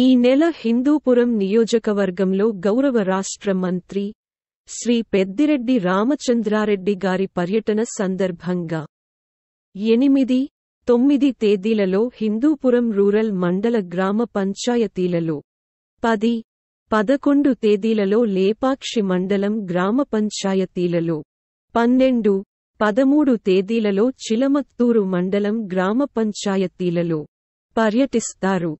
ఈ నెల హిందూపురం నియోజకవర్గంలో గౌరవ రాష్ట్ర మంత్రి శ్రీ పెద్దిరెడ్డి రామచంద్రారెడ్డి గారి పర్యటన సందర్భంగా ఎనిమిది తొమ్మిది తేదీలలో హిందూపురం రూరల్ మండల గ్రామ పంచాయతీలలో పది పదకొండు తేదీలలో లేపాక్షి మండలం గ్రామ పంచాయతీలలో పన్నెండు పదమూడు తేదీలలో చిలమత్తూరు మండలం గ్రామ పంచాయతీలలో పర్యటిస్తారు